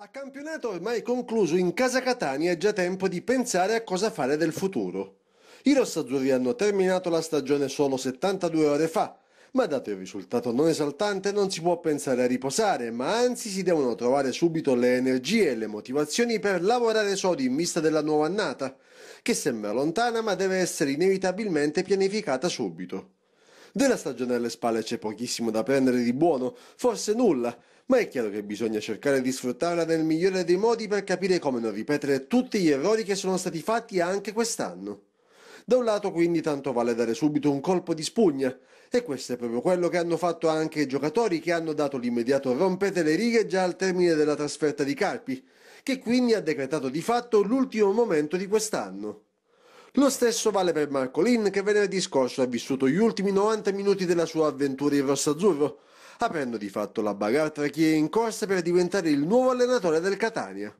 A campionato ormai concluso in casa Catania è già tempo di pensare a cosa fare del futuro. I rossazzurri hanno terminato la stagione solo 72 ore fa, ma dato il risultato non esaltante non si può pensare a riposare, ma anzi si devono trovare subito le energie e le motivazioni per lavorare sodi in vista della nuova annata, che sembra lontana ma deve essere inevitabilmente pianificata subito. Della stagione alle spalle c'è pochissimo da prendere di buono, forse nulla, ma è chiaro che bisogna cercare di sfruttarla nel migliore dei modi per capire come non ripetere tutti gli errori che sono stati fatti anche quest'anno. Da un lato quindi tanto vale dare subito un colpo di spugna, e questo è proprio quello che hanno fatto anche i giocatori che hanno dato l'immediato rompete le righe già al termine della trasferta di Carpi, che quindi ha decretato di fatto l'ultimo momento di quest'anno. Lo stesso vale per Marcolin che venerdì scorso ha vissuto gli ultimi 90 minuti della sua avventura in rosso-azzurro, aprendo di fatto la bagarre tra chi è in corsa per diventare il nuovo allenatore del Catania.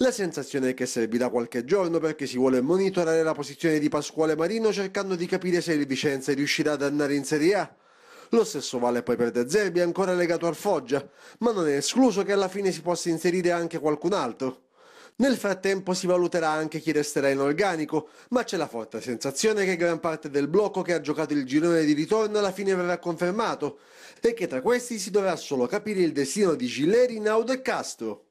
La sensazione è che servirà qualche giorno perché si vuole monitorare la posizione di Pasquale Marino cercando di capire se il Vicenza riuscirà ad andare in Serie A. Lo stesso vale poi per De Zerbi, ancora legato al Foggia, ma non è escluso che alla fine si possa inserire anche qualcun altro. Nel frattempo si valuterà anche chi resterà in organico, ma c'è la forte sensazione che gran parte del blocco che ha giocato il girone di ritorno alla fine verrà confermato e che tra questi si dovrà solo capire il destino di Gilleri, Naud e Castro.